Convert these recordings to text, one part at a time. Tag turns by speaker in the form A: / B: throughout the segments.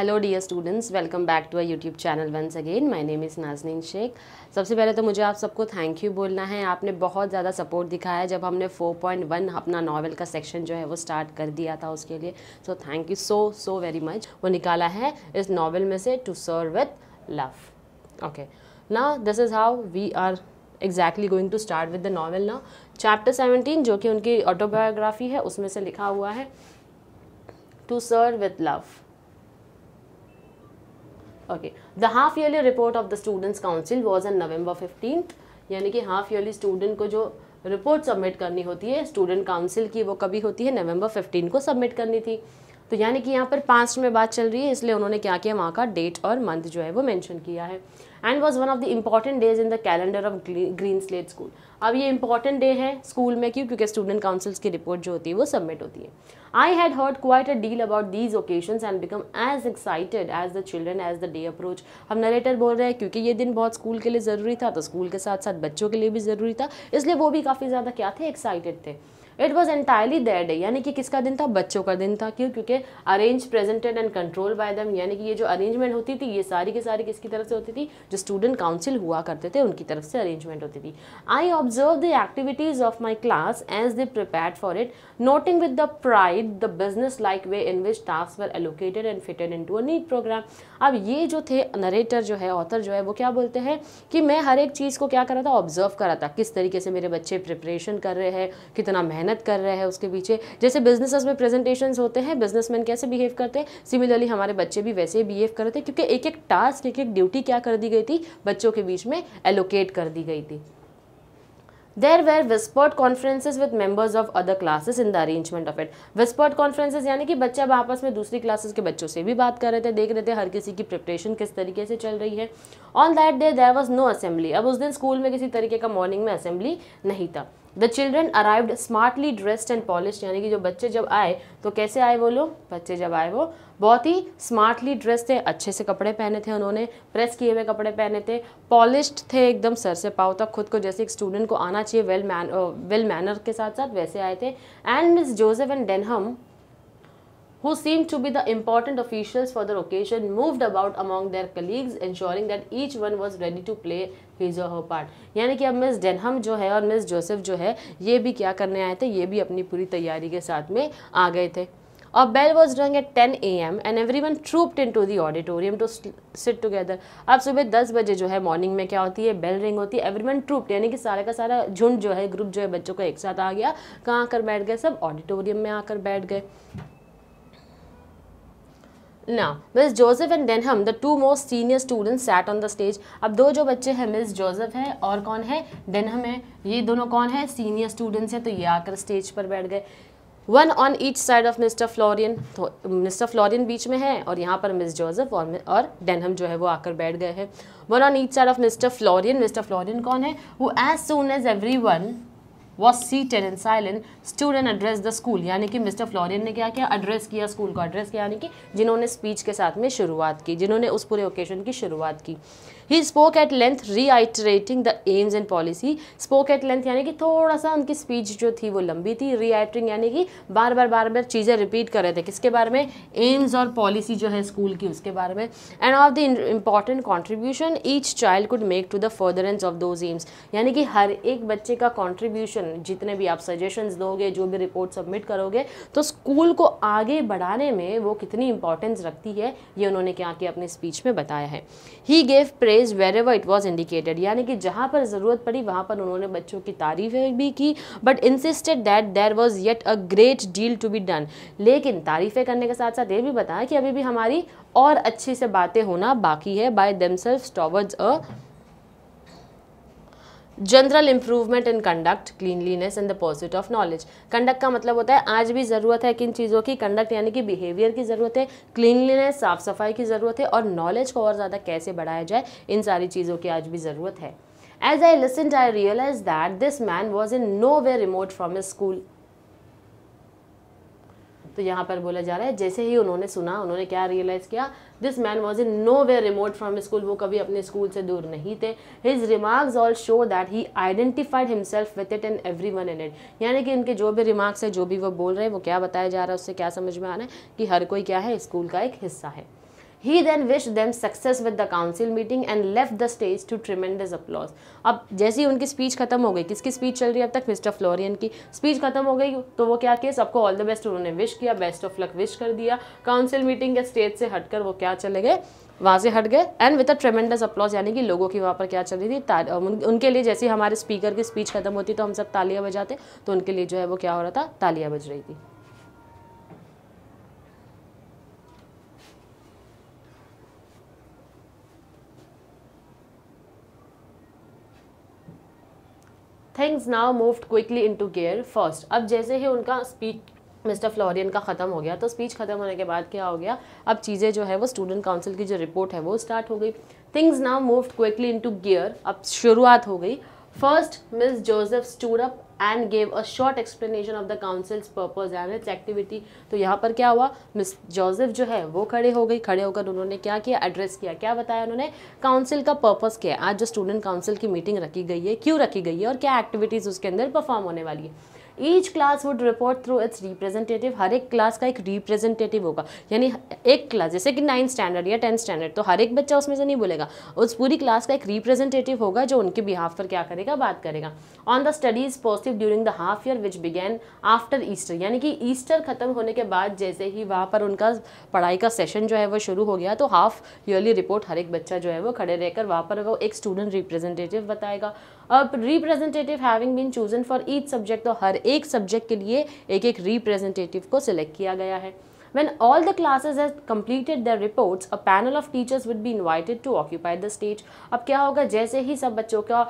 A: Hello dear students welcome back to our YouTube channel once again my name is Nazneen Shaikh सबसे पहले तो मुझे आप सबको थैंक यू बोलना है आपने बहुत ज़्यादा सपोर्ट दिखाया जब हमने 4.1 अपना नावल का सेक्शन जो है वो स्टार्ट कर दिया था उसके लिए so thank you so so very much वो निकाला है इस नावल में से to serve with love okay ना this is how we are exactly going to start with the novel ना चैप्टर सेवनटीन जो कि उनकी ऑटोबायोग्राफी है उसमें से लिखा हुआ है to serve with love okay the half yearly report of the students council was on November fifteen यानी कि हाफ ईयरली स्टूडेंट को जो रिपोर्ट सबमिट करनी होती है स्टूडेंट काउंसिल की वो कभी होती है नवंबर 15 को सबमिट करनी थी तो यानी कि यहाँ पर पास्ट में बात चल रही है इसलिए उन्होंने क्या किया वहाँ का डेट और मंथ जो है वो मेंशन किया है and was one of the important days in the calendar of Green Slate School अब ये इंपॉर्टेंट डे है स्कूल में क्यों क्योंकि स्टूडेंट काउंसिल्स की रिपोर्ट जो होती है वो सबमिट होती है I had heard quite a deal about these occasion and become as excited as the children as the day approach हम नरेटर बोल रहे हैं क्योंकि ये दिन बहुत स्कूल के लिए ज़रूरी था तो स्कूल के साथ साथ बच्चों के लिए भी ज़रूरी था इसलिए वो भी काफ़ी ज़्यादा क्या थे एक्साइटेड थे it was entirely their day यानी कि किसका दिन था बच्चों का दिन था क्यों क्योंकि arrange presented and control by them यानी कि ये जो अरेंजमेंट होती थी ये सारी की सारी किसकी तरफ से होती थी जो स्टूडेंट काउंसिल हुआ करते थे उनकी तरफ से अरेंजमेंट होती थी I observe the activities of my class as they prepare for it noting with the pride the businesslike way in which task were allocated and fitted into a neat programme अब ये जो थे narrator जो है author जो है वो क्या बोलते हैं कि मैं हर एक चीज़ को क्या करा था ऑब्जर्व करा था किस तरीके से मेरे बच्चे प्रिपरेशन कर रहे हैं कितना मेहनत मेहनत कर रहे हैं उसके पीछे जैसे बिजनेस में प्रेजेंटेशन होते हैं बिजनेसमैन कैसे बिहेव करते हैं सिमिलरली हमारे बच्चे भी वैसे ही बिहेव करते हैं क्योंकि एक एक टास्क एक एक ड्यूटी क्या कर दी गई थी बच्चों के बीच में एलोकेट कर दी गई थी there were whispered conferences with members of other classes in the arrangement of it whispered conferences यानी कि बच्चे अब आपस में दूसरी क्लासेस के बच्चों से भी बात कर रहे थे देख रहे थे हर किसी की प्रिपरेशन किस तरीके से चल रही है on that day there was no assembly अब उस दिन स्कूल में किसी तरीके का मॉर्निंग में असेंबली नहीं था the children arrived smartly dressed and polish यानी कि जो बच्चे जब आए तो कैसे आए वो लोग बच्चे जब आए वो बहुत ही स्मार्टली ड्रेस थे अच्छे से कपड़े पहने थे उन्होंने प्रेस किए हुए कपड़े पहने थे पॉलिश्ड थे एकदम सर से पाओ तक खुद को जैसे एक स्टूडेंट को आना चाहिए वेल मैन वेल मैनर के साथ साथ वैसे आए थे and Miss Joseph and Denham who seemed to be the important officials for the occasion, moved about among their colleagues, ensuring that each one was ready to play his or her part. यानी कि अब miss Denham जो है और Miss Joseph जो है ये भी क्या करने आए थे ये भी अपनी पूरी तैयारी के साथ में आ गए थे और bell was rung at ten A M and everyone trooped into the auditorium to sit together अब सुबह दस बजे जो है मॉर्निंग में क्या होती है बेल रिंग होती है एवरी वन ट्रूप्ड यानी कि सारा का सारा झुंड जो है ग्रुप जो है बच्चों का एक साथ आ गया कहाँ आकर बैठ गए सब ऑडिटोरियम में आकर बैठ गए ना Miss Joseph and Denham the two most senior students sat on the stage अब दो जो बच्चे हैं मिस जोसेफ है और कौन है डेनहम है ये दोनों कौन है सीनियर स्टूडेंट्स हैं तो ये आकर स्टेज पर बैठ गए one on each side of mister Florian तो मिस्टर फ्लोरियन बीच में है और यहाँ पर मिस जोसेफ और और डेनहम जो है वो आकर बैठ गए हैं one on each side of mister Florian mister Florian कौन है वो as soon as everyone was seated in silent student address the school यानी कि मिस्टर फ्लोरियन ने क्या किया एड्रेस किया स्कूल को एड्रेस किया यानी कि जिन्होंने स्पीच के साथ में शुरुआत की जिन्होंने उस पूरे ओकेजन की शुरुआत की he spoke at length reiterating the aims and policy spoke at length यानी कि थोड़ा सा उनकी स्पीच जो थी वो लंबी थी रीआइटरिंग यानी कि बार बार बार बार चीज़ें रिपीट कर रहे थे किसके बारे में एम्स और पॉलिसी जो है स्कूल की उसके बारे में and of the important contribution each child could make to the furtherance of those aims यानी कि हर एक बच्चे का कॉन्ट्रीब्यूशन जितने भी आप सजेशंस दोगे जो भी रिपोर्ट सबमिट करोगे तो स्कूल को आगे बढ़ाने में वो कितनी इंपॉर्टेंस रखती है ये उन्होंने क्या किया अपने स्पीच में बताया है he gave praise praise wherever it was indicated यानी कि जहाँ पर ज़रूरत पड़ी वहाँ पर उन्होंने बच्चों की तारीफ भी की but insisted that there was yet a great deal to be done लेकिन तारीफ़ें करने के साथ साथ ये भी बताया कि अभी भी हमारी और अच्छी से बातें होना बाकी है by them self towards a general improvement in conduct cleanliness and the pursuit of knowledge conduct का मतलब होता है आज भी ज़रूरत है किन चीज़ों की कंडक्ट यानी कि बिहेवियर की ज़रूरत है क्लीनलीनेस साफ़ सफाई की ज़रूरत है और नॉलेज को और ज़्यादा कैसे बढ़ाया जाए इन सारी चीज़ों की आज भी ज़रूरत है as I listen I realise that this man was in no way remote from a school तो यहाँ पर बोला जा रहा है जैसे ही उन्होंने सुना उन्होंने क्या रियलाइज़ किया this man was in no way remote from school वो कभी अपने स्कूल से दूर नहीं थे his remarks all show that he identified himself with it and everyone in it यानी कि इनके जो भी रिमार्क्स है जो भी वो बोल रहे हैं वो क्या बताया जा रहा है उससे क्या समझ में आ रहा है कि हर कोई क्या है स्कूल का एक हिस्सा है he then wish them success with the council meeting and left the stage to tremendous applause अब जैसे ही उनकी स्पीच खत्म हो गई किसकी स्पीच चल रही है अब तक मिस्टर फ्लोरियन की स्पीच खत्म हो गई तो वो क्या किया सबको ऑल द बेस्ट उन्होंने विश किया बेस्ट ऑफ लक विश कर दिया काउंसिल मीटिंग के स्टेज से हटकर वो क्या चले गए वहाँ से हट गए and with a tremendous applause यानी कि लोगों की वहाँ पर क्या चल रही थी उनके लिए जैसे हमारे स्पीकर की स्पीच खत्म होती तो हम सब तालियां बजाते तो उनके लिए जो है वो क्या हो रहा था तालियां बज रही थी things now moved quickly into gear first अब जैसे ही उनका स्पीच मिस्टर फ्लोरियन का ख़त्म हो गया तो स्पीच ख़त्म होने के बाद क्या हो गया अब चीज़ें जो है वो स्टूडेंट काउंसिल की जो रिपोर्ट है वो स्टार्ट हो गई things now moved quickly into gear अब शुरुआत हो गई first Miss Joseph stood and gave a short explanation of the council's purpose and its activity तो यहाँ पर क्या हुआ मिस जोसेफ जो है वो खड़े हो गई खड़े होकर उन्होंने क्या किया एड्रेस किया क्या बताया उन्होंने काउंसिल का पर्पज़ क्या है आज जो स्टूडेंट काउंसिल की मीटिंग रखी गई है क्यों रखी गई है और क्या एक्टिविटीज़ उसके अंदर परफॉर्म होने वाली है each class would report through its representative हर एक क्लास का एक रिप्रेजेंटेटिव होगा यानी एक क्लास जैसे कि नाइन्थ स्टैंडर्ड या टेंथ स्टैंडर्ड तो हर एक बच्चा उसमें से नहीं बोलेगा उस पूरी क्लास का एक रिप्रेजेंटेटिव होगा जो उनके बिहाफ पर क्या करेगा बात करेगा on the studies positive during the half year which began after Easter यानी कि ईस्टर खत्म होने के बाद जैसे ही वहाँ पर उनका पढ़ाई का सेशन जो है वो शुरू हो गया तो हाफ ईयरली रिपोर्ट हर एक बच्चा जो है वो खड़े रहकर वहाँ पर वो एक स्टूडेंट रिप्रेजेंटेटिव बताएगा अब representative having been chosen for each subject तो हर एक सब्जेक्ट के लिए एक एक रिप्रेजेंटेटिव को सिलेक्ट किया गया है When all the classes had completed their reports, a panel of teachers would be invited to occupy the stage. अब क्या होगा जैसे ही सब बच्चों का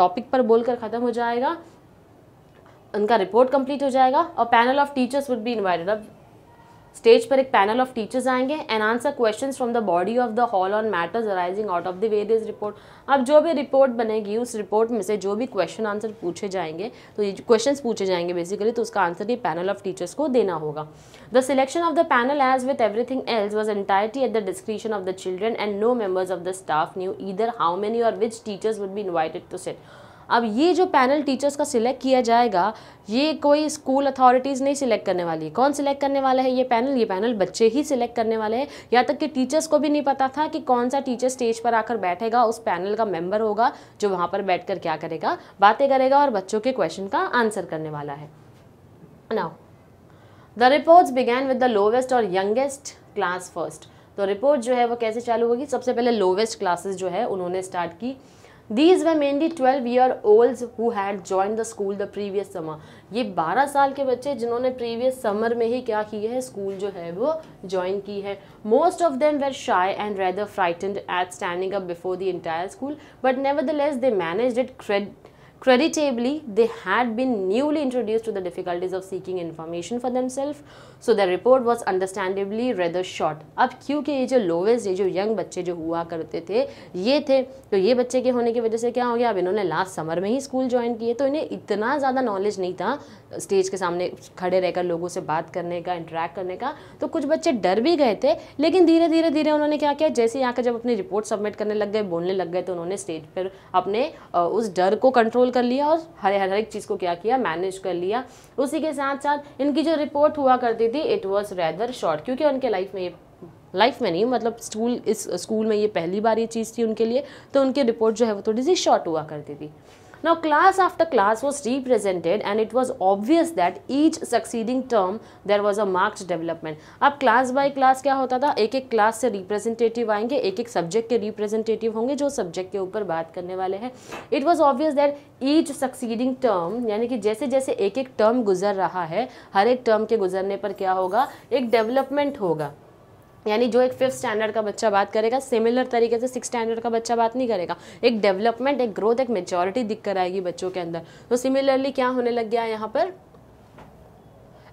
A: टॉपिक पर बोलकर ख़त्म हो जाएगा उनका रिपोर्ट कंप्लीट हो जाएगा और panel of teachers would be invited अब स्टेज पर एक पैनल ऑफ टीचर्स आएंगे and answer question from the body of the hall on matters arising out of the various report अब जो भी रिपोर्ट बनेगी उस रिपोर्ट में से जो भी क्वेश्चन आंसर पूछे जाएंगे तो ये क्वेश्चन पूछे जाएंगे बेसिकली तो उसका आंसर ये पैनल ऑफ टीचर्स को देना होगा the selection of the panel as with everything else was entirety at the description of the children and no members of the staff knew either how many or which teachers would be invited to set अब ये जो panel teachers का select किया जाएगा ये कोई school authorities नहीं select करने वाली कौन सिलेक्ट करने वाला है ये पैनल ये पैनल बच्चे ही सिलेक्ट करने वाले हैं यहाँ तक कि टीचर्स को भी नहीं पता था कि कौन सा टीचर स्टेज पर आकर बैठेगा उस पैनल का मेंबर होगा जो वहाँ पर बैठ कर क्या करेगा बातें करेगा और बच्चों के क्वेश्चन का आंसर करने वाला है now the reports began with the lowest or youngest class first तो रिपोर्ट जो है वो कैसे चालू होगी सबसे पहले लोवेस्ट क्लासेज जो है उन्होंने स्टार्ट की These were mainly 12 year olds who had joined the school the previous summer. ये 12 साल के बच्चे जिन्होंने previous summer में school जो है वो Most of them were shy and rather frightened at standing up before the entire school, but nevertheless they managed it Creditably, they had been newly introduced to the difficulties of seeking information for themselves. So the report was understandably rather short अब क्योंकि ये जो lowest ये जो young बच्चे जो हुआ करते थे ये थे तो ये बच्चे के होने की वजह से क्या हो गया अब इन्होंने लास्ट समर में ही स्कूल ज्वाइन किए तो इन्हें इतना ज़्यादा नॉलेज नहीं था स्टेज के सामने खड़े रहकर लोगों से बात करने का इंटरेक्ट करने का तो कुछ बच्चे डर भी गए थे लेकिन धीरे धीरे धीरे उन्होंने क्या किया जैसे यहाँ का जब अपनी रिपोर्ट सबमिट करने लग गए बोलने लग गए तो उन्होंने स्टेज पर अपने उस डर को कंट्रोल कर लिया और हर हर एक चीज़ को क्या किया मैनेज कर लिया उसी के साथ साथ इनकी जो रिपोर्ट हुआ करती थी the it was rather short क्योंकि उनके लाइफ में ये लाइफ में नहीं मतलब स्कूल इस स्कूल में ये पहली बार ये चीज़ थी उनके लिए तो उनकी रिपोर्ट जो है वो थोड़ी सी शॉर्ट हुआ करती थी Now, class after class was represented, and it was obvious that each succeeding term there was a marked development. अब class by class क्या होता था एक एक class से representative आएंगे एक एक subject के representative होंगे जो subject के ऊपर बात करने वाले हैं It was obvious that each succeeding term यानी कि जैसे जैसे एक एक टर्म गुजर रहा है हर एक टर्म के गुजरने पर क्या होगा एक डेवलपमेंट होगा यानी जो एक फिफ्थ स्टैंडर्ड का बच्चा बात करेगा सिमिलर तरीके से सिक्स स्टैंडर्ड का बच्चा बात नहीं करेगा एक डेवलपमेंट एक ग्रोथ एक मेजोरिटी दिख कर आएगी बच्चों के अंदर तो सिमिलरली क्या होने लग गया यहाँ पर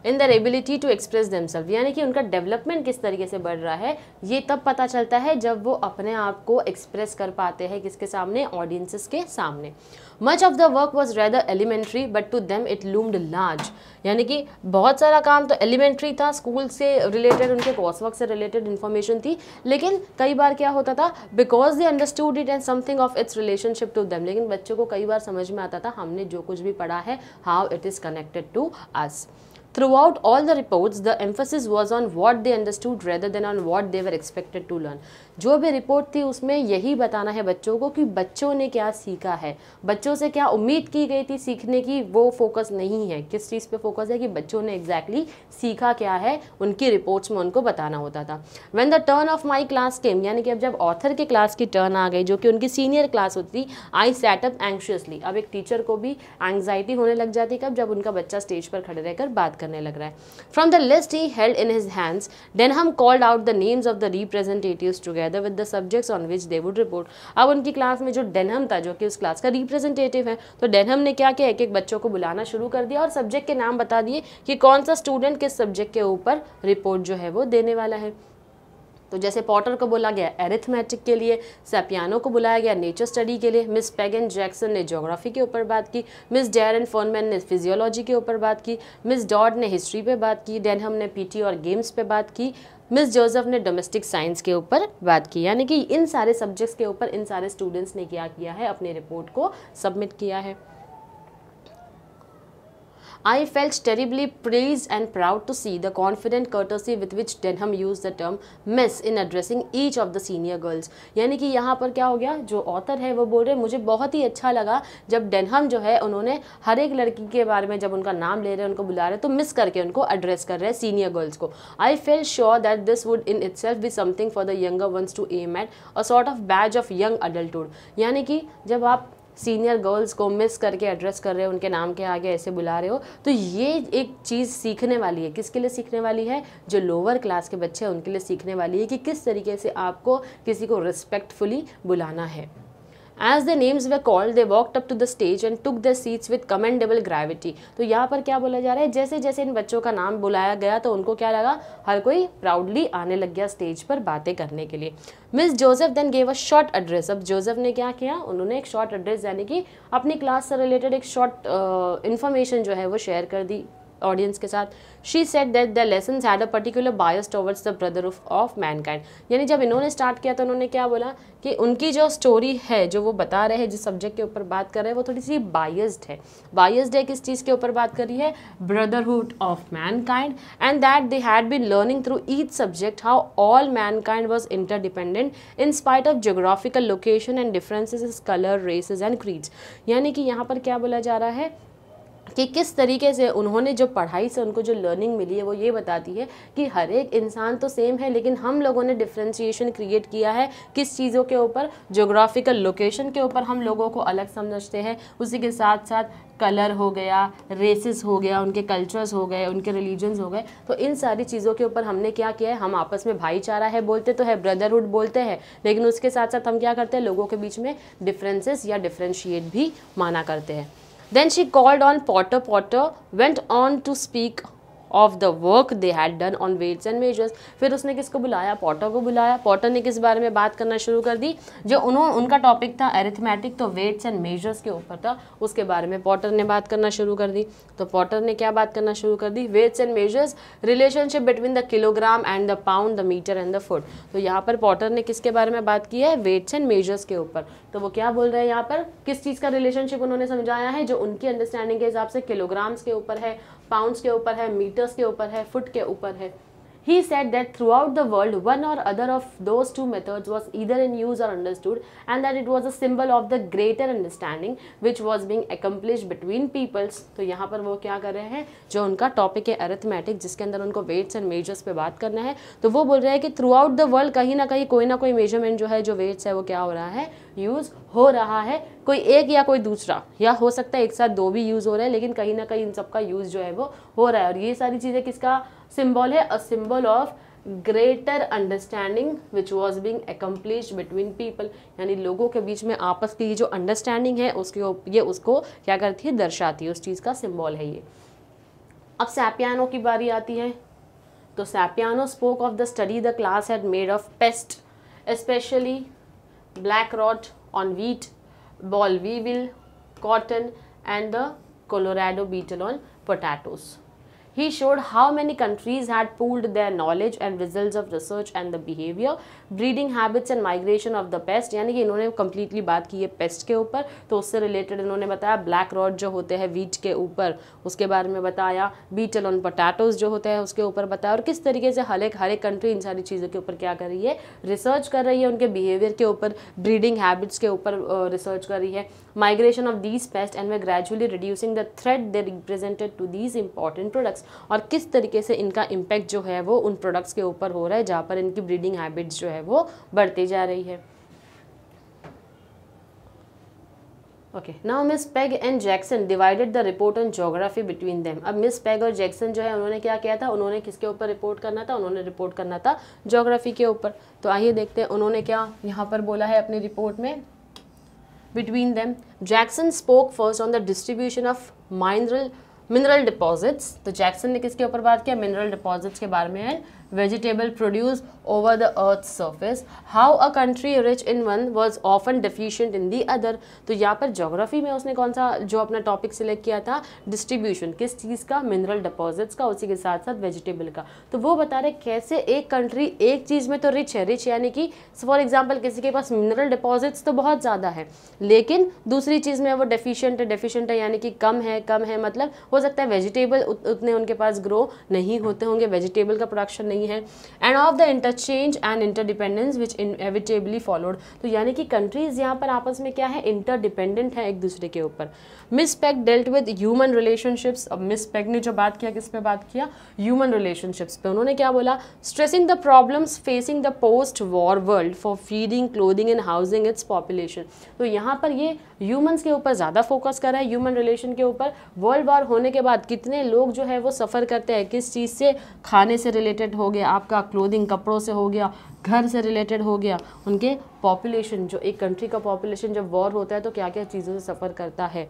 A: in their ability to express themselves यानी कि उनका डेवलपमेंट किस तरीके से बढ़ रहा है ये तब पता चलता है जब वो अपने आप को एक्सप्रेस कर पाते हैं किसके सामने ऑडियंसिस के सामने much of the work was rather elementary but to them it loomed large यानी कि बहुत सारा काम तो एलिमेंट्री था स्कूल से रिलेटेड उनके कोर्सवर्क से रिलेटेड इन्फॉर्मेशन थी लेकिन कई बार क्या होता था because they understood it and something of its relationship to them लेकिन बच्चों को कई बार समझ में आता था हमने जो कुछ भी पढ़ा है how it is connected to us Throughout all the reports, the emphasis was on what they understood rather than on what they were expected to learn. जो भी रिपोर्ट थी उसमें यही बताना है बच्चों को कि बच्चों ने क्या सीखा है बच्चों से क्या उम्मीद की गई थी सीखने की वो फोकस नहीं है किस चीज़ पे फोकस है कि बच्चों ने एग्जैक्टली exactly सीखा क्या है उनकी रिपोर्ट्स में उनको बताना होता था when the turn of my class came यानी कि अब जब ऑथर के क्लास की टर्न आ गई जो कि उनकी सीनियर क्लास होती थी आई सेटअप एंक्शियसली अब एक टीचर को भी एंग्जाइटी होने लग जाती कब जब उनका बच्चा स्टेज पर खड़े रहकर बात करने लग रहा है from the list he held in his hands then he called out the names of the representative together with the subjects on which they would report अब उनकी क्लास में जो डेनहम था जो कि उस क्लास का रिप्रेजेंटेटिव है तो डेनहम ने क्या किया एक एक बच्चों को बुलाना शुरू कर दिया और सब्जेक्ट के नाम बता दिए कि कौन सा स्टूडेंट किस सब्जेक्ट के ऊपर रिपोर्ट जो है वो देने वाला है तो जैसे पॉटर को बोला गया एरिथमेटिक के लिए सेपियानो को बुलाया गया नेचर स्टडी के लिए मिस पेगन जैक्सन ने जोग्राफी के ऊपर बात की मिस डेर फोनमैन ने फिजियोलॉजी के ऊपर बात की मिस डॉड ने हिस्ट्री पर बात की डेनहम ने पी और गेम्स पर बात की मिस जोसेफ ने डोमेस्टिक साइंस के ऊपर बात की यानी कि इन सारे सब्जेक्ट्स के ऊपर इन सारे स्टूडेंट्स ने क्या किया है अपने रिपोर्ट को सबमिट किया है I felt terribly pleased and proud to see the confident courtesy which which Denham use the term Miss in addressing each of the senior girls यानी कि यहाँ पर क्या हो गया जो ऑथर है वो बोल रहे मुझे बहुत ही अच्छा लगा जब डेनहम जो है उन्होंने हर एक लड़की के बारे में जब उनका नाम ले रहे हैं उनको बुला रहे हैं तो मिस करके उनको एड्रेस कर रहे हैं सीनियर गर्ल्स को I feel sure that this would in itself be something for the younger ones to aim at a sort of badge of young adulthood यानी कि जब आप सीनियर गर्ल्स को मिस करके एड्रेस कर रहे हो उनके नाम के आगे ऐसे बुला रहे हो तो ये एक चीज़ सीखने वाली है किसके लिए सीखने वाली है जो लोअर क्लास के बच्चे हैं उनके लिए सीखने वाली है कि किस तरीके से आपको किसी को रिस्पेक्टफुली बुलाना है as the names were called they walked up to the stage and took the seats with commendable gravity तो यहाँ पर क्या बोला जा रहा है जैसे जैसे इन बच्चों का नाम बुलाया गया तो उनको क्या लगा हर कोई प्राउडली आने लग गया स्टेज पर बातें करने के लिए Miss Joseph then gave a short address अब जोसेफ ने क्या किया उन्होंने एक शॉर्ट एड्रेस यानी कि अपनी क्लास से रिलेटेड एक शॉर्ट इन्फॉर्मेशन जो है वो शेयर कर दी ऑडियंस के साथ she said that the lesson had a particular bias towards the brother of of mankind यानी जब इन्होंने स्टार्ट किया तो उन्होंने क्या बोला कि उनकी जो स्टोरी है जो वो बता रहे हैं जिस सब्जेक्ट के ऊपर बात कर रहे हैं वो थोड़ी सी बायस्ड है बायस्ड है किस चीज़ के ऊपर बात कर रही है brotherhood of mankind and that they had been learning through each subject how all mankind was interdependent in spite of geographical location and differences colour races and creeds यानी कि यहाँ पर क्या बोला जा रहा है कि किस तरीके से उन्होंने जो पढ़ाई से उनको जो लर्निंग मिली है वो ये बताती है कि हर एक इंसान तो सेम है लेकिन हम लोगों ने डिफ्रेंशिएशन क्रिएट किया है किस चीज़ों के ऊपर जोग्राफिकल लोकेशन के ऊपर हम लोगों को अलग समझते हैं उसी के साथ साथ कलर हो गया रेसिस हो गया उनके कल्चर्स हो गए उनके रिलीजन्स हो गए तो इन सारी चीज़ों के ऊपर हमने क्या किया है हम आपस में भाईचारा है बोलते तो है ब्रदरहुड बोलते हैं लेकिन उसके साथ साथ हम क्या करते हैं लोगों के बीच में डिफरेंसेस या डिफ्रेंशिएट भी माना करते हैं Then she called on Potter. Potter went on to speak of the work they had done on weights and measures फिर उसने किसको बुलाया पॉटर को बुलाया पॉटर ने किस बारे में बात करना शुरू कर दी जो उन्होंने उनका टॉपिक था एरिथमेटिक तो वेट्स एंड मेजर्स के ऊपर था उसके बारे में पॉटर ने बात करना शुरू कर दी तो पॉटर ने क्या बात करना शुरू कर दी weights and measures relationship between the kilogram and the pound the metre and the foot तो यहाँ पर पॉटर ने किसके बारे में बात की है वेट्स एंड मेजर्स के ऊपर तो वो क्या बोल रहे हैं यहाँ पर किस चीज़ का रिलेशनशिप उन्होंने समझाया है जो उनकी अंडरस्टैंडिंग के हिसाब से किलोग्राम्स के ऊपर है पाउंड के ऊपर है मीटर्स के ऊपर है फुट के ऊपर है he said that throughout the world one or other of those two method was either in use or understood and that it was a symbol of the greater understanding which was being accomplish between peoples तो यहाँ पर वो क्या कर रहे हैं जो उनका टॉपिक है अरेथमेटिक जिसके अंदर उनको वेट्स एंड मेजर्स पर बात करना है तो वो बोल रहे हैं कि थ्रू आउट द वर्ल्ड कहीं ना कहीं कोई ना कोई मेजरमेंट जो है जो वेट्स है वो क्या हो रहा है यूज़ हो रहा है कोई एक या कोई दूसरा या हो सकता है एक साथ दो भी यूज़ हो रहे हैं लेकिन कहीं ना कहीं इन सब का यूज़ जो है वो हो रहा है और ये सारी चीज़ें किसका सिम्बॉल है a symbol of greater understanding which was being accomplish between people यानी लोगों के बीच में आपस की जो अंडरस्टैंडिंग है उसके ये उसको क्या करती है दर्शाती है उस चीज़ का सिम्बॉल है ये अब सैपियानो की बारी आती है तो Sapiano spoke of the study the class had made of pest especially black rot on wheat, ball weevil, cotton and the Colorado beetle on potatoes. He showed how many countries had pooled their knowledge and results of research and the behavior, breeding habits and migration of the pest यानी कि इन्होंने completely बात की है paste के ऊपर तो उससे रिलेटेड इन्होंने बताया ब्लैक रॉड जो होते हैं वीट के ऊपर उसके बारे में बताया बीटल ऑन पोटैटोज जो होते हैं उसके ऊपर बताया और किस तरीके से हर एक हर एक कंट्री इन सारी चीज़ों के ऊपर क्या कर रही है रिसर्च कर रही है उनके बिहेवियर के ऊपर ब्रीडिंग हैबिट्स के ऊपर रिसर्च कर रही है migration of these pest and they gradually reducing the threat they represented to these important products products और किस तरीके से इनका इम्पैक्ट जो है वो उन प्रोडक्ट्स के ऊपर हो रहा है जहाँ पर इनकी ब्रीडिंग हैबिट्स जो है वो बढ़ती जा रही है okay now Miss Peg and Jackson divided the report on geography between them अब मिस पेग और जैक्सन जो है उन्होंने क्या किया था उन्होंने किसके ऊपर रिपोर्ट करना था उन्होंने रिपोर्ट करना था जोग्राफी के ऊपर तो आइए देखते हैं उन्होंने क्या यहाँ पर बोला है अपनी रिपोर्ट में between them Jackson spoke first on the distribution of mineral mineral deposits तो जैक्सन ने किसके ऊपर बात किया मिनरल डिपॉजिट्स के बारे में है vegetable produce over the earth surface how a country rich in one was often deficient in the other तो यहाँ पर जोग्राफी में उसने कौन सा जो अपना टॉपिक सिलेक्ट किया था डिस्ट्रीब्यूशन किस चीज़ का मिनरल डिपॉजिट्स का उसी के साथ साथ वेजिटेबल का तो वो बता रहे कैसे एक कंट्री एक चीज़ में तो रिच है रिच यानी कि फॉर एग्जाम्पल किसी के पास मिनरल डिपॉजिट्स तो बहुत ज़्यादा है लेकिन दूसरी चीज़ में वो डेफिशिएंट है डेफिशिएंट है यानी कि कम है कम है मतलब हो सकता है वेजिटेबल उतने उनके पास ग्रो नहीं होते होंगे वेजिटेबल का प्रोडक्शन नहीं नहीं है and of the interchange and interdependence which inevitably followed तो यानी कि कंट्रीज़ यहाँ पर आपस में क्या है इंटरडिपेंडेंट है एक दूसरे के ऊपर Miss Pack dealt with human relationships अब मिस पैक ने जो बात किया किस पे बात किया ह्यूमन रिलेशनशिप्स पे उन्होंने क्या बोला stressing the problems facing the post war world for feeding clothing and housing its population तो यहाँ पर ये ह्यूमन्स के ऊपर ज़्यादा फोकस कर रहा है ह्यूमन रिलेशन के ऊपर वर्ल्ड वॉर होने के बाद कितने लोग जो है वो सफ़र करते हैं किस चीज़ से खाने से रिलेटेड हो गया आपका क्लोदिंग कपड़ों से हो गया घर से रिलेटेड हो गया उनके पॉपुलेशन जो एक कंट्री का पॉपुलेशन जब वॉर होता है तो क्या क्या चीज़ों से सफ़र करता है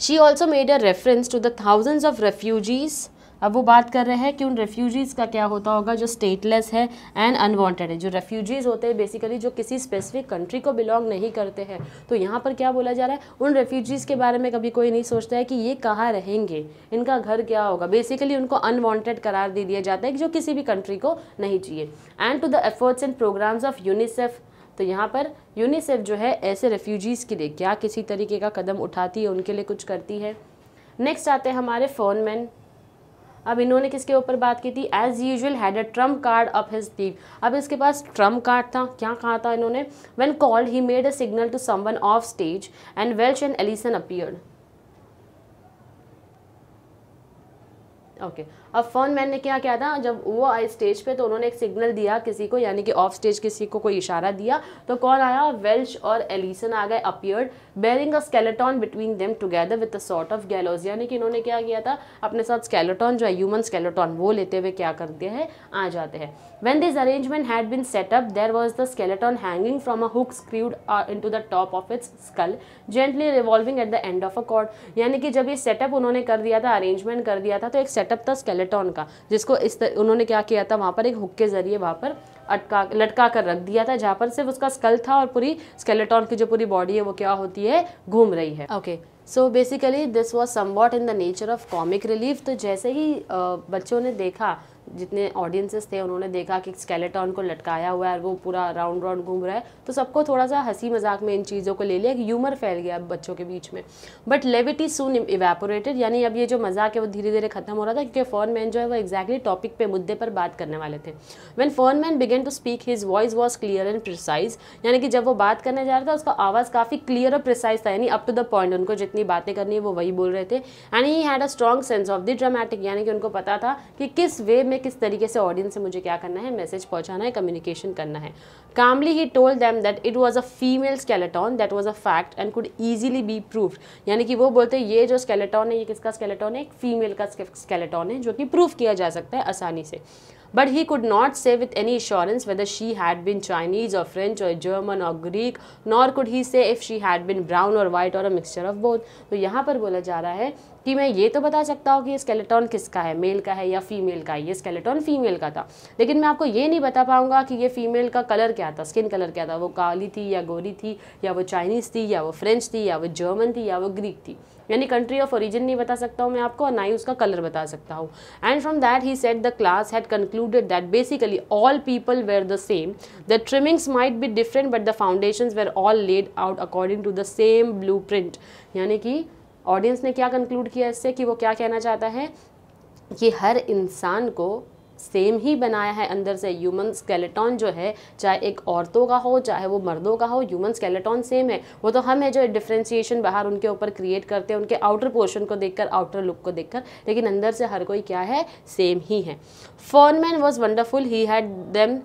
A: she also made a reference to the thousands of refugees अब वो बात कर रहे हैं कि उन रेफ्यूजीज़ का क्या होता होगा जो स्टेटलेस है एंड अनवांटेड है जो रेफ्यूजीज़ होते हैं बेसिकली जो किसी स्पेसिफिक कंट्री को बिलोंग नहीं करते हैं तो यहाँ पर क्या बोला जा रहा है उन रेफ्यूजीज़ के बारे में कभी कोई नहीं सोचता है कि ये कहाँ रहेंगे इनका घर क्या होगा बेसिकली उनको अनवॉन्टेड करार दे दिया जाता है जो किसी भी कंट्री को नहीं चाहिए and to the efforts and programmes of UNICEF तो यहाँ पर यूनिसेफ जो है ऐसे रेफ्यूजीज़ के लिए क्या किसी तरीके का कदम उठाती है उनके लिए कुछ करती है नेक्स्ट आते हैं हमारे फोनमैन अब इन्होंने किसके ऊपर बात की थी as usual had a trump card up his sleeve अब इसके पास ट्रम्प कार्ड था क्या कहा था इन्होंने when called he made a signal to someone off stage and Welsh and Allison appeared okay okay. अब फोन मैन ने क्या किया था जब वो आए स्टेज पे तो उन्होंने एक सिग्नल दिया किसी को यानी कि ऑफ स्टेज किसी को कोई इशारा दिया तो कौन आया वेल्श और एलिसन आ गए appeared bearing a skeleton between them together with a sort of gallows यानी कि इन्होंने क्या किया था अपने साथ स्केलेटॉन जो है ह्यूमन स्केलेटॉन वो लेते हुए क्या करते हैं आ जाते हैं when this arrangement had been set up there was the skeleton hanging from a hook screwed into the top of its skull gently revolving at the end of a cord यानी कि जब ये सेटअप उन्होंने कर दिया था arrangement कर दिया था तो एक सेटअप था स्केलेटॉन स्केलेटॉन का जिसको इस तर, उन्होंने क्या किया था वहाँ पर एक हुक के ज़रिए वहाँ पर अटका लटका कर रख दिया था जहाँ पर सिर्फ उसका स्कल था और पूरी स्केलेटॉन की जो पूरी बॉडी है वो क्या होती है घूम रही है okay so basically this was some in the nature of comic relief तो जैसे ही बच्चों ने देखा जितने ऑडियंसेस थे उन्होंने देखा कि स्केलेटॉन को लटकाया हुआ है और वो पूरा राउंड राउंड घूम रहा है तो सबको थोड़ा सा हंसी मजाक में इन चीज़ों को ले लिया कि ह्यूमर फैल गया बच्चों के बीच में बट लेविटी सून इवेपोरेटेड यानी अब ये जो मजाक है वो धीरे धीरे खत्म हो रहा था क्योंकि फोन मैन जो है वो एक्जैक्टली टॉपिक पे मुद्दे पर बात करने वाले थे when phone man began to speak his voice was clear and precise यानी कि जब वो बात करने जा रहा था उसका आवाज़ काफ़ी क्लियर और प्रिसाइज था यानी अप टू द पॉइंट उनको जितनी बातें करनी है वो वही बोल रहे थे and he had a strong sense of the dramatic यानी कि उनको पता था कि किस वे में है किस तरीके से ऑडियंस से मुझे क्या करना है मैसेज पहुंचाना है कम्युनिकेशन करना है calmly he told them that it was a female skeleton that was a fact and could easily be proof यानी कि वो बोलते हैं ये जो स्केलेटॉन है ये किसका स्केलेटॉन है एक फीमेल का स्केलेटॉन है जो कि प्रूफ किया जा सकता है आसानी से but he could not say with any assurance whether she had been Chinese or French or German or Greek nor could he say if she had been brown or white or a mixture of both तो यहाँ पर बोला जा रहा है कि मैं ये तो बता सकता हूँ कि ये स्केलेटॉन किसका है मेल का है या फीमेल का है ये स्केलेटॉन फीमेल का था लेकिन मैं आपको ये नहीं बता पाऊँगा कि ये फीमेल का कलर क्या था स्किन कलर क्या था वो काली थी या गोरी थी या वो चाइनीज़ थी या वो फ्रेंच थी या वो जर्मन थी या वो ग्रीक थी यानी कंट्री ऑफ ओरिजिन नहीं बता सकता हूँ मैं आपको और ना ही उसका कलर बता सकता हूँ and from that he said the class had concluded that basically all people were the same the trimmings might be different but the foundation were all laid out according to the same blue यानी कि audience ने क्या conclude किया इससे कि वो क्या कहना चाहता है कि हर इंसान को सेम ही बनाया है अंदर से ह्यूमन स्केलेटॉन जो है चाहे एक औरतों का हो चाहे वो मर्दों का हो ह्यूमन स्केलेटॉन सेम है वो तो हम है जो डिफ्रेंसीशन बाहर उनके ऊपर क्रिएट करते हैं उनके आउटर पोर्शन को देखकर आउटर लुक को देखकर लेकिन अंदर से हर कोई क्या है सेम ही है man was wonderful he had them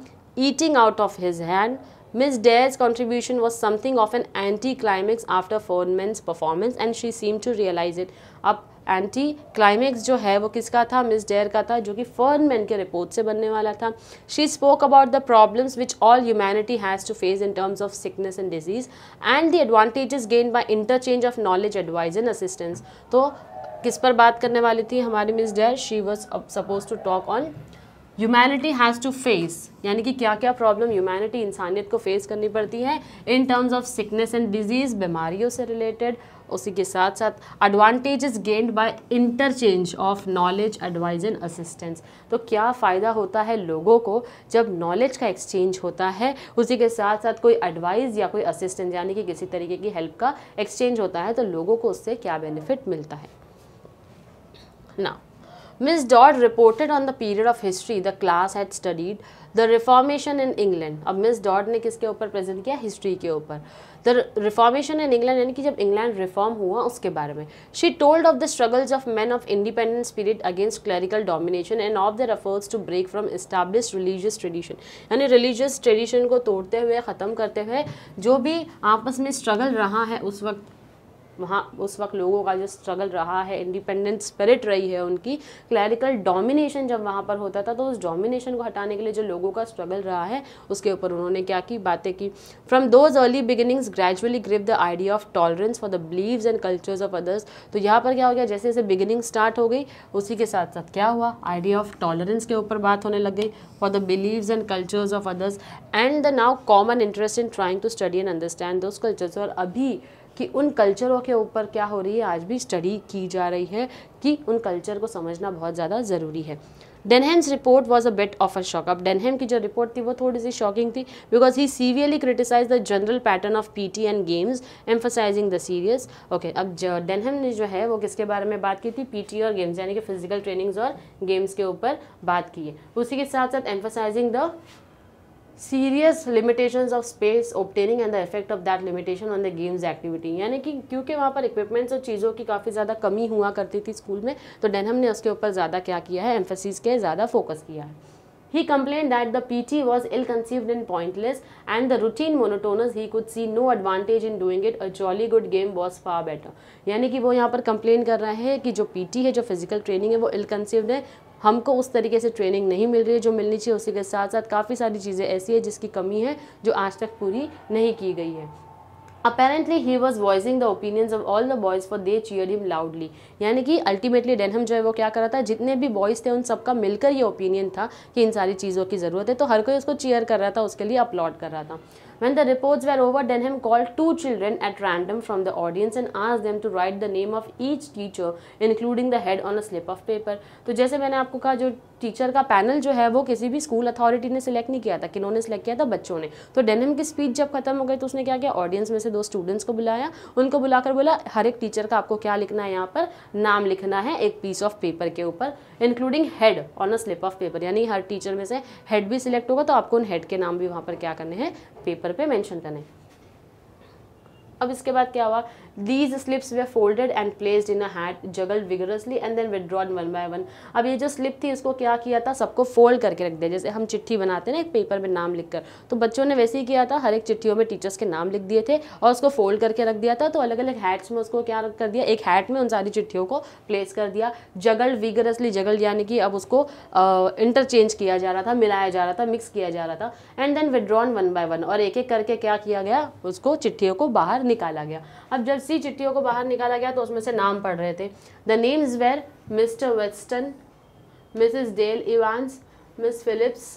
A: eating out of his hand Miss Dare's contribution was something of an anti-climax after Foreman's performance and she seemed to realize it. अब एंटी क्लाइमेक्स जो है वो किसका था miss dare का था जो कि फर्नमैन के रिपोर्ट से बनने वाला था she spoke about the problems which all humanity has to face in terms of sickness and disease and the advantages gain by interchange of knowledge advice and assistance तो किस पर बात करने वाली थी हमारी Miss Dare she was suppose to talk on humanity has to face यानी कि क्या क्या प्रॉब्लम ह्यूमैनिटी इंसानियत को फेस करनी पड़ती है in terms of sickness and disease बीमारियों से रिलेटेड उसी के साथ साथ advantages gained by interchange of knowledge advice and assistance तो क्या फ़ायदा होता है लोगों को जब नॉलेज का एक्सचेंज होता है उसी के साथ साथ कोई एडवाइस या कोई असिस्टेंस यानी कि किसी तरीके की हेल्प का एक्सचेंज होता है तो लोगों को उससे क्या बेनिफिट मिलता है ना Miss Dodd reported on the period of history the class had studied, the Reformation in England. अब मिस डॉड ने किसके ऊपर प्रेजेंट किया हिस्ट्री के ऊपर द रिफॉर्मेशन इन इंग्लैंड यानी कि जब इंग्लैंड रिफॉर्म हुआ उसके बारे में she told of the struggles of man of independent spirit against clerical domination and of the efforts to break from establish religious tradition यानी रिलीजियस ट्रेडिशन को तोड़ते हुए ख़त्म करते हुए जो भी आपस में स्ट्रगल रहा है उस वक्त वहाँ उस वक्त लोगों का जो स्ट्रगल रहा है इंडिपेंडेंट स्पिरिट रही है उनकी क्लैरिकल डोमिनेशन जब वहाँ पर होता था तो उस डोमिनेशन को हटाने के लिए जो लोगों का स्ट्रगल रहा है उसके ऊपर उन्होंने क्या की बातें की from those early beginnings gradually grew the idea of tolerance for the beliefs and cultures of others तो यहाँ पर क्या हो गया जैसे जैसे बिगिनिंग स्टार्ट हो गई उसी के साथ साथ क्या हुआ आइडिया ऑफ टॉलरेंस के ऊपर बात होने लग गई for the believe and cultures of others and the now common interest in trying to study and understand those cultures और अभी कि उन कल्चरों के ऊपर क्या हो रही है आज भी स्टडी की जा रही है कि उन कल्चर को समझना बहुत ज़्यादा ज़रूरी है Denham's report was a bit of a shock अब डेनहेम की जो रिपोर्ट थी वो थोड़ी सी शॉकिंग थी because he severely criticise the general pattern of P T and games emphasising the serious okay अब डेनहेम ने जो है वो किसके बारे में बात की थी पी टी और गेम्स यानी कि फिजिकल ट्रेनिंग्स और गेम्स के ऊपर बात की है उसी के साथ साथ emphasising the serious limitation of space obtaining and the effect of that limitation on the games activity यानी कि क्योंकि वहाँ पर इक्विपमेंट्स और चीज़ों की काफ़ी ज़्यादा कमी हुआ करती थी स्कूल में तो डेनहम ने उसके ऊपर ज़्यादा क्या किया है एम्फेसिस के ज़्यादा फोकस किया है He complained that the PT was ill conceived and pointless, and the routine monotonous. He could see no advantage in doing it. A jolly good game was far better. yani ki wo yahan par complain kar raha hai ki jo pt hai jo physical training hai wo ill conceived hai हमको उस तरीके से training नहीं मिल रही है जो मिलनी चाहिए उसी के साथ साथ काफ़ी सारी चीज़ें ऐसी है जिसकी कमी है जो आज तक पूरी नहीं की गई है apparently he was voicing the opinions of all the boys for they cheer him loudly यानी कि अल्टीमेटली डेनहम जो है वो क्या कर रहा था जितने भी बॉयज़ थे उन सबका मिलकर ये ओपिनियन था कि इन सारी चीज़ों की ज़रूरत है तो हर कोई उसको चीयर कर रहा था उसके लिए अपलॉड कर रहा था When the reports were over, Denham called two children at random from the audience and asked them to write the name of each teacher, including the head on a slip of paper. तो जैसे मैंने आपको कहा जो teacher का panel जो है वो किसी भी स्कूल अथॉरिटी ने सिलेक्ट नहीं किया था किन्होंने सिलेक्ट किया था बच्चों ने तो डेनम की स्पीच जब खत्म हो गई तो उसने क्या किया ऑडियंस में से दो स्टूडेंट्स को बुलाया उनको बुलाकर बोला हर एक टीचर का आपको क्या लिखना है यहाँ पर नाम लिखना है एक पीस ऑफ पेपर के ऊपर including head on a slip of paper यानी हर टीचर में से हेड भी सिलेक्ट होगा तो आपको उन हेड के नाम भी वहाँ पर क्या करने हैं पेपर पे मेंशन करें अब इसके बाद क्या हुआ these slips were folded and placed in a hat juggled vigorously and then withdrawn one by one अब ये जो स्लिप थी इसको क्या किया था सबको फोल्ड करके रख दिया जैसे हम चिट्ठी बनाते हैं ना एक पेपर में नाम लिखकर तो बच्चों ने वैसे ही किया था हर एक चिट्ठियों में टीचर्स के नाम लिख दिए थे और उसको फोल्ड करके रख दिया था तो अलग अलग हैड्स में उसको क्या कर दिया एक हैट में उन सारी चिट्ठियों को प्लेस कर दिया जगल विगरसली जगल यानी कि अब उसको इंटरचेंज किया जा रहा था मिलाया जा रहा था मिक्स किया जा रहा था and then withdrawn one by one और एक एक करके क्या किया गया उसको चिट्ठियों को बाहर निकाला गया अब जब अस्सी चिट्ठियों को बाहर निकाला गया तो उसमें से नाम पढ़ रहे थे the names were Mr Weston Mrs Dale Evans Miss Phillips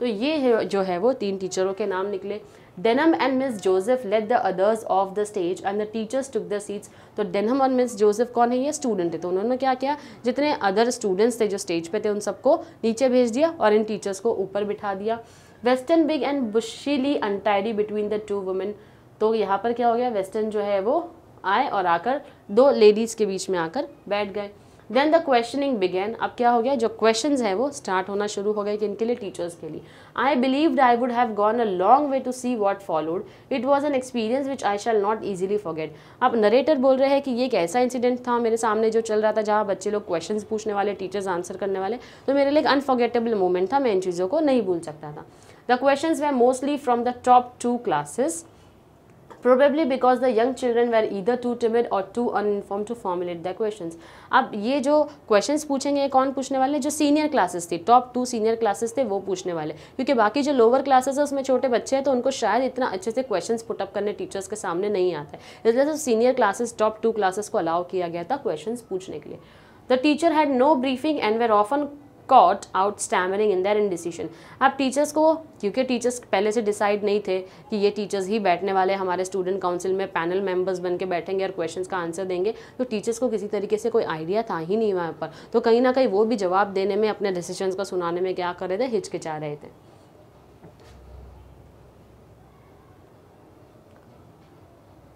A: तो ये है जो है वो तीन टीचरों के नाम निकले Denham and Miss Joseph let the others off the stage and the teachers took the seats तो डेनम और मिस जोसेफ कौन है ये स्टूडेंट है तो उन्होंने क्या किया जितने अदर स्टूडेंट्स थे जो स्टेज पे थे उन सबको नीचे भेज दिया और इन टीचर्स को ऊपर बिठा दिया Weston big and bushily untidy between the two women तो यहाँ पर क्या हो गया वेस्टर्न जो है वो आए और आकर दो लेडीज़ के बीच में आकर बैठ गए देन द क्वेश्चनिंग बिगेन अब क्या हो गया जो क्वेश्चन है वो स्टार्ट होना शुरू हो गए कि इनके लिए टीचर्स के लिए I believe I would have gone a long way to see what followed it was an experience which I shall not easily forget अब नरेटर बोल रहे हैं कि ये एक ऐसा इंसिडेंट था मेरे सामने जो चल रहा था जहाँ बच्चे लोग क्वेश्चन पूछने वाले टीचर्स आंसर करने वाले तो मेरे लिए एक अनफॉर्गेटेबल मोमेंट था मैं इन चीज़ों को नहीं भूल सकता था the question were mostly from the top two classes probably because the young children were either too timid और too uninformed to formulate the question अब ये जो क्वेश्चन पूछेंगे कौन पूछने वाले जो सीनियर क्लासेस थी टॉप टू सीनियर क्लासेस थे वो पूछने वाले क्योंकि बाकी जो लोअर क्लासेस है उसमें छोटे बच्चे हैं तो उनको शायद इतना अच्छे से क्वेश्चन पुटअप करने टीचर्स के सामने नहीं आता है इसलिए तो senior classes top two classes को अलाउ किया गया था क्वेश्चन पूछने के लिए the teacher had no briefing and were often caught out stammering in in indecision अब टीचर्स को क्योंकि टीचर्स पहले से डिसाइड नहीं थे कि ये टीचर्स ही बैठने वाले हमारे स्टूडेंट काउंसिल में पैनल मेंबर्स बन के बैठेंगे और क्वेश्चन का आंसर देंगे तो टीचर्स को किसी तरीके से कोई आइडिया था ही नहीं वहाँ पर तो कहीं ना कहीं वो भी जवाब देने में अपने डिसीजन को सुनाने में क्या कर रहे थे हिचकिचा रहे थे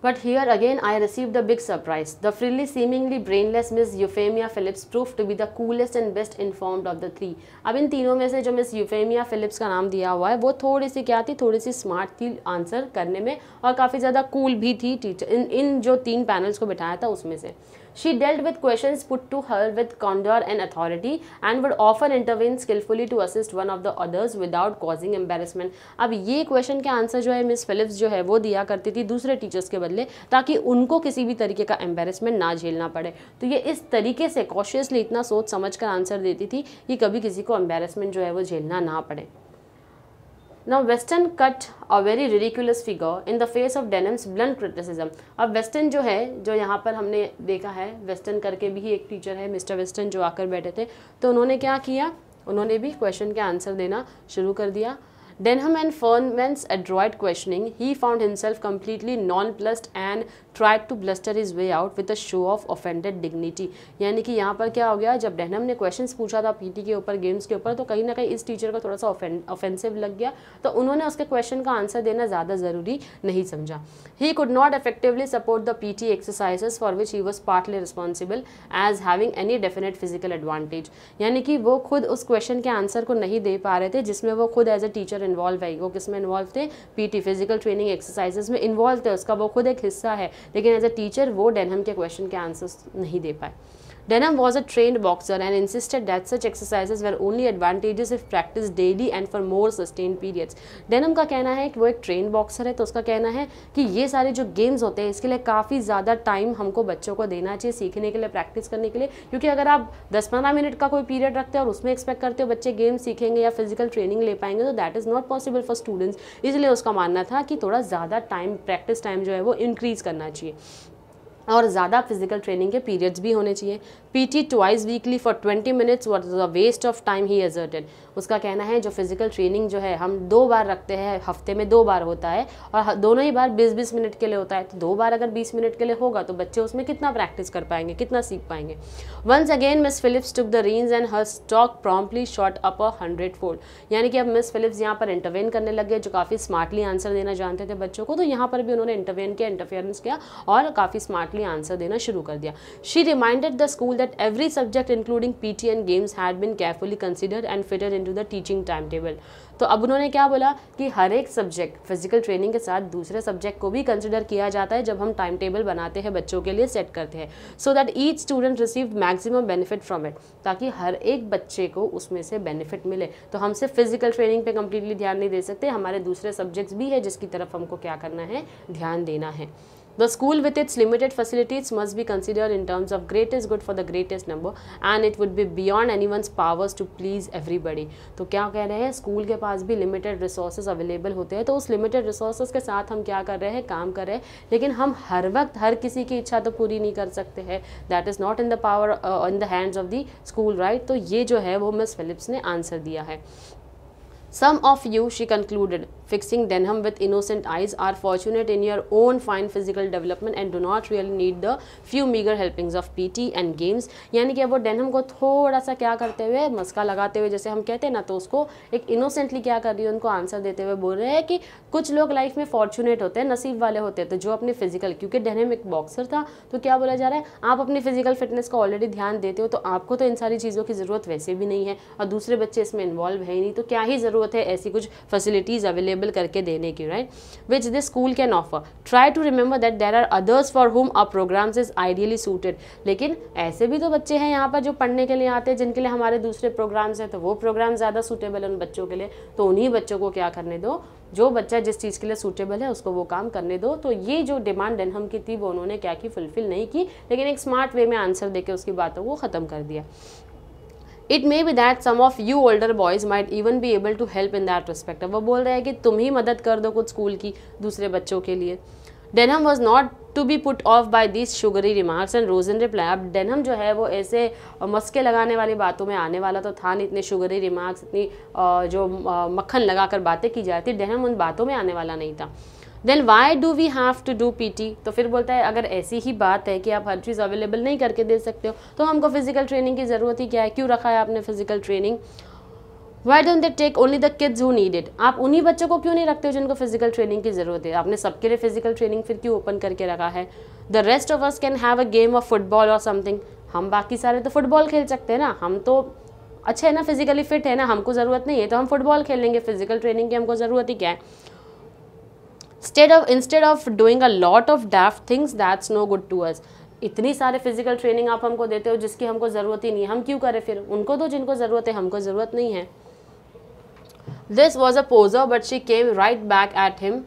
A: But here again I received a big surprise. The frilly seemingly brainless Miss Euphemia Phillips proved to be the coolest and best informed of the three. अब इन तीनों में से जो Miss Euphemia Phillips का नाम दिया हुआ है वो थोड़ी सी क्या थी थोड़ी सी स्मार्ट थी आंसर करने में और काफ़ी ज़्यादा कूल भी थी टीचर इन इन जो तीन पैनल्स को बिठाया था उसमें से She dealt with questions put to her with candor and authority and would often intervene skillfully to assist one of the others without causing embarrassment. ab ye question ke answer jo hai miss Phillips jo hai wo diya karti thi dusre teachers ke badle taki unko kisi bhi tarike ka embarrassment na jhelna pade to ye is tarike se cautiously itna soch samajh kar answer deti thi ki kabhi kisi ko embarrassment jo hai wo jhelna na pade Now Weston cut a very ridiculous figure in the face of Denham's blunt criticism अब Weston जो है जो यहाँ पर हमने देखा है western करके भी एक टीचर है मिस्टर वेस्टर्न जो आकर बैठे थे तो उन्होंने क्या किया उन्होंने भी क्वेश्चन के आंसर देना शुरू कर दिया डेनहम एंड फर्न and Feynman's questioning he found himself himself non nonplussed and tried to bluster his way out with a show of offended dignity यानी कि यहाँ पर क्या हो गया जब डहनम ने क्वेश्चन पूछा था पीटी के ऊपर गेम्स के ऊपर तो कहीं ना कहीं इस टीचर को थोड़ा सा ऑफेंसिव लग गया तो उन्होंने उसके क्वेश्चन का आंसर देना ज़्यादा ज़रूरी नहीं समझा he could not support the P T exercises for which he was partly responsible as having any definite physical advantage यानी कि वो खुद उस क्वेश्चन के आंसर को नहीं दे पा रहे थे जिसमें वो खुद एज अ टीचर इन्वॉल्व है वो किसमें इन्वॉल्व थे P T physical training exercises में इन्वॉल्व थे उसका वो खुद एक हिस्सा है लेकिन एज अ टीचर वो डेनहम के क्वेश्चन के आंसर्स नहीं दे पाए Denham was a trained boxer and insisted that such exercises were only advantageous if practiced daily and for more sustained periods. Denham का कहना है कि वो एक ट्रेन बॉक्सर है तो उसका कहना है कि ये सारे जो गेम्स होते हैं इसके लिए काफ़ी ज़्यादा टाइम हमको बच्चों को देना चाहिए सीखने के लिए प्रैक्टिस करने के लिए क्योंकि अगर आप 10-15 मिनट का कोई पीरियड रखते हैं और उसमें एक्सपेक्ट करते हो बच्चे गेम सीखेंगे या फिजिकल ट्रेनिंग ले पाएंगे तो that is not possible for students इसलिए उसका मानना था कि थोड़ा ज़्यादा टाइम प्रैक्टिस टाइम जो है वो इंक्रीज़ करना चाहिए और ज़्यादा फिजिकल ट्रेनिंग के पीरियड्स भी होने चाहिए PT twice weekly for 20 minutes was a waste waste of time he उसका कहना है जो फिजिकल ट्रेनिंग जो है हम दो बार रखते हैं हफ्ते में दो बार होता है और दोनों ही बार 20-20 मिनट के लिए होता है तो दो बार अगर 20 मिनट के लिए होगा तो बच्चे उसमें कितना प्रैक्टिस कर पाएंगे कितना सीख पाएंगे once again Miss Phillips took the reins and her stock promptly shot up a hundred fold यानी कि अब मिस फिलिप्स यहाँ पर इंटरवेन करने लगे जो काफ़ी स्मार्टली आंसर देना जानते थे बच्चों को तो यहाँ पर भी उन्होंने इंटरवेन किया इंटरफेयरेंस किया और काफ़ी स्मार्टली आंसर देना शुरू कर दिया she reminded the school that every subject including PT and games had been carefully considered and fitted into the teaching timetable. तो अब उन्होंने क्या बोला कि हर एक सब्जेक्ट फिजिकल ट्रेनिंग के साथ दूसरे सब्जेक्ट को भी कंसिडर किया जाता है जब हम टाइम टेबल बनाते हैं बच्चों के लिए सेट करते हैं so that each student receive maximum benefit from it ताकि हर एक बच्चे को उसमें से बेनिफिट मिले तो हम सिर्फ फिजिकल ट्रेनिंग पे कंप्लीटली ध्यान नहीं दे सकते हमारे दूसरे सब्जेक्ट्स भी है जिसकी तरफ हमको क्या करना है ध्यान देना है The school with its limited facilities must be considered in terms of greatest good for the greatest number and it would be beyond anyone's powers to please everybody. to kya keh rahe हैं school ke paas bhi limited resources available hote हैं to us limited resources ke sath hum kya kar rahe रहे kaam kar rahe रहे lekin hum har waqt har kisi ki ichha to puri nahi kar sakte सकते that is not in the power uh, in the hands of the school right to ye jo hai wo miss Phillips ne answer diya hai some of you she concluded fixing Denham with innocent eyes are fortunate in your own fine physical development and do not not need the few meagre helpings of P T and games यानी कि अब वो Denham को थोड़ा सा क्या करते हुए मस्का लगाते हुए जैसे हम कहते हैं ना तो उसको एक इनोसेंटली क्या कर रही है उनको आंसर देते हुए बोल रहे हैं कि कुछ लोग लाइफ में फॉर्चुनेट होते हैं नसीब वाले होते हैं तो जो अपने फिजिकल क्योंकि डेनहम एक बॉक्सर था तो क्या बोला जा रहा है आप अपनी फिजिकल फिटनेस का ऑलरेडी ध्यान देते हो तो आपको तो इन सारी चीज़ों की ज़रूरत वैसे भी नहीं है और दूसरे बच्चे इसमें इन्वॉल्व है ही नहीं तो क्या ही ज़रूरत है ऐसी कुछ फैसिलिटीज़ अवेलेबल अवेलेबल करके देने की right which this school can offer try to remember that there are others for whom our programmes is ideally suited लेकिन ऐसे भी तो बच्चे हैं यहाँ पर जो पढ़ने के लिए आते हैं जिनके लिए हमारे दूसरे प्रोग्राम्स हैं तो वो प्रोग्राम ज़्यादा सूटेबल है उन बच्चों के लिए तो उन्हीं बच्चों को क्या करने दो जो बच्चा जिस चीज़ के लिए सूटेबल है उसको वो काम करने दो तो ये जो डिमांड डेनहम की थी वो उन्होंने क्या की फुलफिल नहीं की लेकिन एक स्मार्ट वे में आंसर देकर उसकी बातों को ख़त्म कर दिया it may be that some of you older boys might even be able to help in that respect वो बोल रहे हैं कि तुम ही मदद कर दो कुछ स्कूल की दूसरे बच्चों के लिए Denham was not to be put off by this sugary remarks and rose in reply अब डेनम जो है वो ऐसे मस्के लगाने वाली बातों में आने वाला तो था नहीं इतने शुगरी रिमार्क्स इतनी जो मक्खन लगाकर बातें की जाती डेनम उन बातों में आने वाला नहीं था then why do we have to do T तो फिर बोलता है अगर ऐसी ही बात है कि आप हर चीज़ अवेलेबल नहीं करके दे सकते हो तो हमको फिजिकल ट्रेनिंग की ज़रूरत ही क्या है क्यों रखा है आपने physical training why don't they take only the kids who need it आप उन्हीं बच्चों को क्यों नहीं रखते हो जिनको फिजिकल ट्रेनिंग की ज़रूरत है आपने सबके लिए फिजिकल ट्रेनिंग फिर क्यों ओपन करके रखा है the rest of us can have a game of football और समथिंग हम बाकी सारे तो फुटबॉल खेल सकते हैं ना हम तो अच्छे है ना फिजिकली फिट है ना हमको ज़रूरत नहीं है तो हम फुटबॉल खेल लेंगे फिजिकल ट्रेनिंग की हमको ज़रूरत ही क्या है stead of instead of doing a lot of daft things that's no good to us इतनी सारे फिजिकल ट्रेनिंग आप हमको देते हो जिसकी हमको ज़रूरत ही नहीं हम क्यों करें फिर उनको तो जिनको ज़रूरत है हमको ज़रूरत नहीं है this was a poser but she came right back at him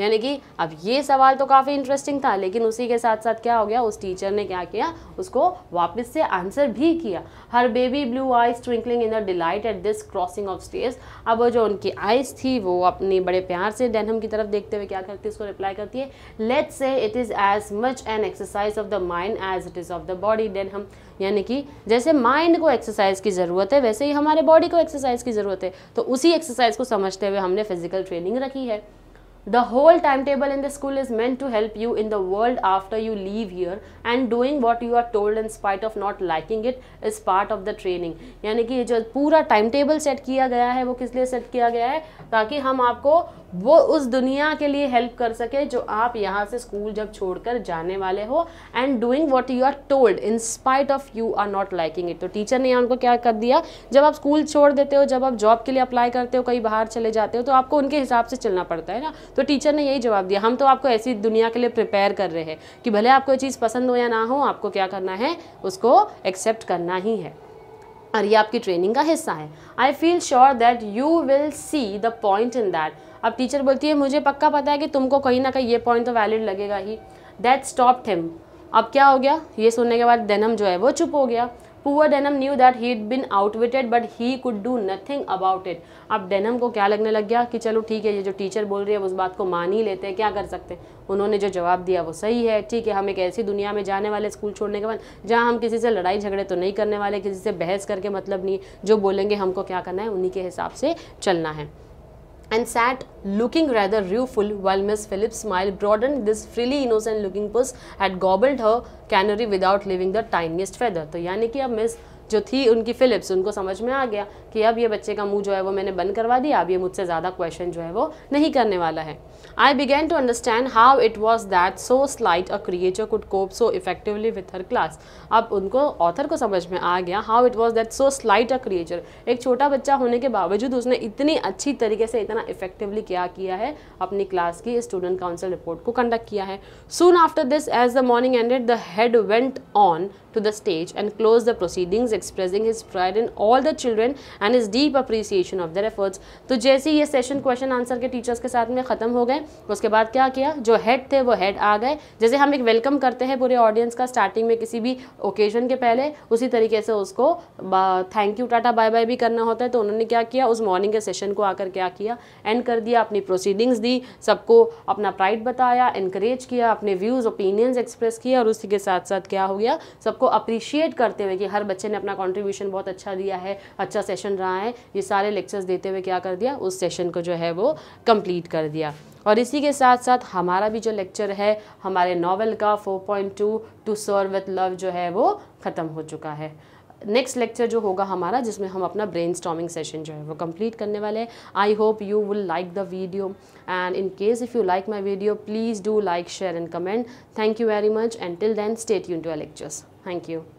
A: यानी कि अब ये सवाल तो काफ़ी इंटरेस्टिंग था लेकिन उसी के साथ साथ क्या हो गया उस टीचर ने क्या किया उसको वापस से आंसर भी किया her baby blue eyes twinkling in the delight at this crossing of stage अब जो उनकी आइज थी वो अपनी बड़े प्यार से डेनहम की तरफ देखते हुए क्या करती है उसको रिप्लाई करती है let's say it is as much an exercise of the mind as it is of the body Denham यानी कि जैसे माइंड को एक्सरसाइज की ज़रूरत है वैसे ही हमारे बॉडी को एक्सरसाइज की ज़रूरत है तो उसी एक्सरसाइज को समझते हुए हमने फिजिकल ट्रेनिंग रखी है The whole timetable in the school is meant to help you in the world after you leave here and doing what you are told in spite of not liking it is part of the training. यानी कि ये जो पूरा time table set किया गया है वो किस लिए सेट किया गया है ताकि हम आपको वो उस दुनिया के लिए हेल्प कर सके जो आप यहाँ से स्कूल जब छोड़कर जाने वाले हो and doing what you are told in spite of you are not liking it तो टीचर ने यहाँ उनको क्या कर दिया जब आप स्कूल छोड़ देते हो जब आप जॉब के लिए अप्लाई करते हो कहीं बाहर चले जाते हो तो आपको उनके हिसाब से चलना पड़ता है ना तो टीचर ने यही जवाब दिया हम तो आपको ऐसी दुनिया के लिए प्रिपेयर कर रहे हैं कि भले आपको ये चीज़ पसंद हो या ना हो आपको क्या करना है उसको एक्सेप्ट करना ही है और ये आपकी ट्रेनिंग का हिस्सा है I feel sure that you will see the point in that अब टीचर बोलती है मुझे पक्का पता है कि तुमको कहीं ना कहीं ये पॉइंट तो वैलिड लगेगा ही दैट स्टॉप हिम अब क्या हो गया ये सुनने के बाद देनम जो है वो चुप हो गया poor Denham knew that he been outwitted but he could do nothing about it अब डेनम को क्या लगने लग गया कि चलो ठीक है ये जो टीचर बोल रही है उस बात को मान ही लेते हैं क्या कर सकते हैं उन्होंने जो जवाब दिया वो सही है ठीक है हम एक ऐसी दुनिया में जाने वाले स्कूल छोड़ने के बाद जहाँ हम किसी से लड़ाई झगड़े तो नहीं करने वाले किसी से बहस करके मतलब नहीं जो बोलेंगे हमको क्या करना है उन्हीं के हिसाब से चलना है and sat looking rather rueful while Miss Phillips's smile broadened. This freely innocent looking puss had gobbled her canary without leaving the tiniest feather. to yani ki ab miss jo thi unki Phillips unko samajh mein aa gaya कि अब ये बच्चे का मुंह जो है वो मैंने बंद करवा दिया अब ये मुझसे ज़्यादा क्वेश्चन जो है वो नहीं करने वाला है I began to understand how it was that so slight a creature could cope so effectively with her class अब उनको ऑथर को समझ में आ गया how it was that so slight a creature एक छोटा बच्चा होने के बावजूद उसने इतनी अच्छी तरीके से इतना इफेक्टिवली क्या किया है अपनी क्लास की स्टूडेंट काउंसिल रिपोर्ट को कंडक्ट किया है soon after this as the morning ended the head went on to the stage and close the proceedings expressing his pride in all the children and is deep appreciation of their efforts तो जैसे ये session question answer के teachers के साथ में ख़त्म हो गए उसके बाद क्या किया जो हेड थे वो हेड आ गए जैसे हम एक वेलकम करते हैं पूरे ऑडियंस का स्टार्टिंग में किसी भी ओकेजन के पहले उसी तरीके से उसको थैंक यू टाटा बाय बाय भी करना होता है तो उन्होंने क्या किया उस मॉर्निंग के सेशन को आकर क्या किया एंड कर दिया अपनी प्रोसीडिंग्स दी सबको अपना प्राइड बताया इनक्रेज किया अपने व्यूज़ ओपिनियंस एक्सप्रेस किया और उसी के साथ साथ क्या हो गया सबको अप्रिशिएट करते हुए कि हर बच्चे ने अपना कॉन्ट्रीब्यूशन बहुत अच्छा दिया है अच्छा सेशन रहा है ये सारे लेक्चर्स देते हुए क्या कर दिया उस सेशन को जो है वो कंप्लीट कर दिया और इसी के साथ साथ हमारा भी जो लेक्चर है हमारे नॉवल का 4.2 to to serve with love जो है वो ख़त्म हो चुका है नेक्स्ट लेक्चर जो होगा हमारा जिसमें हम अपना ब्रेन सेशन जो है वो कंप्लीट करने वाले हैं I hope you will like the video and in case if you like my video please do like share and comment thank you very much and till then stay इन to our lectures thank you